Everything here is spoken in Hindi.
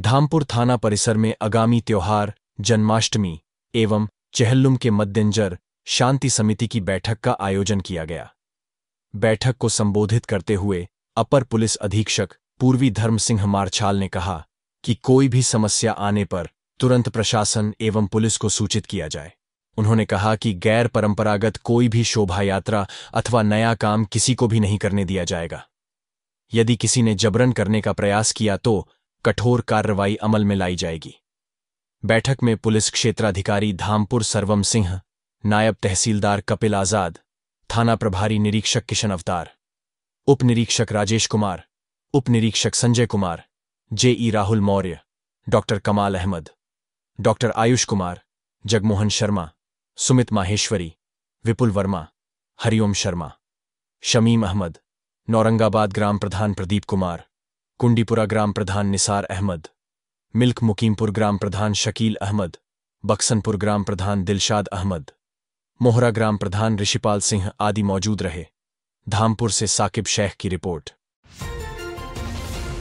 धामपुर थाना परिसर में आगामी त्योहार जन्माष्टमी एवं चेहल्लुम के मद्देनजर शांति समिति की बैठक का आयोजन किया गया बैठक को संबोधित करते हुए अपर पुलिस अधीक्षक पूर्वी धर्म सिंह मारछाल ने कहा कि कोई भी समस्या आने पर तुरंत प्रशासन एवं पुलिस को सूचित किया जाए उन्होंने कहा कि गैर परंपरागत कोई भी शोभा यात्रा अथवा नया काम किसी को भी नहीं करने दिया जाएगा यदि किसी ने जबरन करने का प्रयास किया तो कठोर कार्रवाई अमल में लाई जाएगी बैठक में पुलिस क्षेत्राधिकारी धामपुर सरवम सिंह नायब तहसीलदार कपिल आजाद थाना प्रभारी निरीक्षक किशन अवतार उप निरीक्षक राजेश कुमार उप निरीक्षक Sanjay Kumar JE Rahul Maurya doctor Kamal Ahmad doctor Ayush Kumar Jagmohan Sharma Sumit Maheshwari Vipul Verma Hariom Sharma Shamim Ahmad Naurangabad ग्राम प्रधान प्रदीप कुमार कुंडीपुरा ग्राम प्रधान निसार अहमद मिल्क मुकीमपुर ग्राम प्रधान शकील अहमद बक्सनपुर ग्राम प्रधान दिलशाद अहमद मोहरा ग्राम प्रधान ऋषिपाल सिंह आदि मौजूद रहे धामपुर से साकिब शेख की रिपोर्ट